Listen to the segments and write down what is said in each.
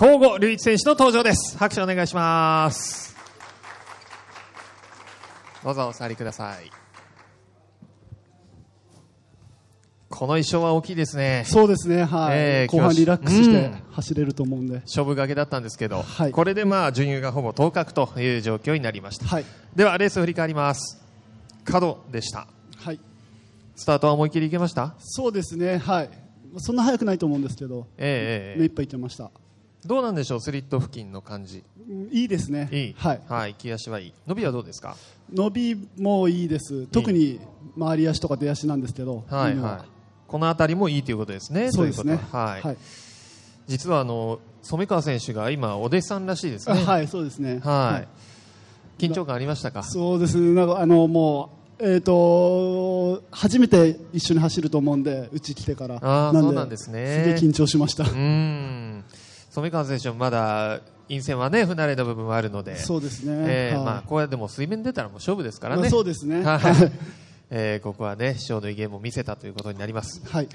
交互隆一選手の登場です。拍手お願いします。どうぞお座りください。この衣装は大きいですね。そうですね、はい。えー、後半リラックスして走れると思うんで。うん、勝負がけだったんですけど、はい、これでまあ、順位がほぼ当確という状況になりました。はい、では、レースを振り返ります。角でした。はい。スタートは思い切りいけましたそうですね、はい。そんな早くないと思うんですけど、えー、目いっぱいいってました。どうなんでしょう、スリット付近の感じ。いいですね。いい。はい。はい、気足はいい。伸びはどうですか伸びもいいです。特に回り足とか出足なんですけど。はい、はい。この辺りもいいということですね。そうですね。ははい、はい、実はあの染川選手が今お弟子さんらしいですね。はい、そうですね。はい。緊張感ありましたか。そうですね。なんかあのもうえっ、ー、と初めて一緒に走ると思うんでうち来てから。ああ、そうなんですね。すげえ緊張しました。うん。富川選手もまだ陰線はね不慣れの部分もあるので、そうですね。えーはい、まあこうやっても水面出たらもう勝負ですからね。まあ、そうですね。はい。えー、ここはね師匠の威厳も見せたということになります。はい。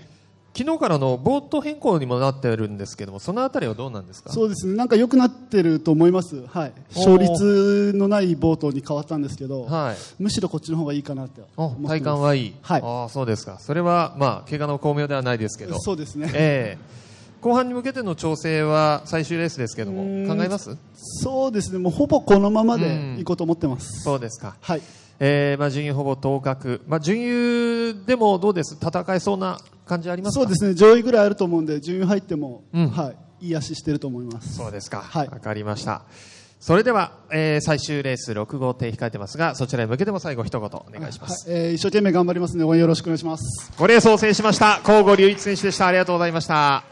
昨日からのボート変更にもなってるんですけども、そのあたりはどうなんですかそうですね、なんか良くなってると思います、はい、勝率のないボートに変わったんですけど、はい、むしろこっちの方がいいかなって体感はいい、はい、ああ、そうですか、それは、まあ、怪我の巧妙ではないですけど、そうですね、えー、後半に向けての調整は最終レースですけども考えますそうですねもうほぼこのままで行こうと思ってます、そうですか、はいえーまあ、順位ほぼ当確、まあ、順位でもどうです戦えそうな感じありますそうですね上位ぐらいあると思うんで順位入っても、うん、はい、いい足してると思いますそうですか、はい、わかりましたそれでは、えー、最終レース6号艇控えてますがそちらへ向けても最後一言お願いします、はい、えー、一生懸命頑張りますので応援よろしくお願いしますごレースを制しました甲賀隆一選手でしたありがとうございました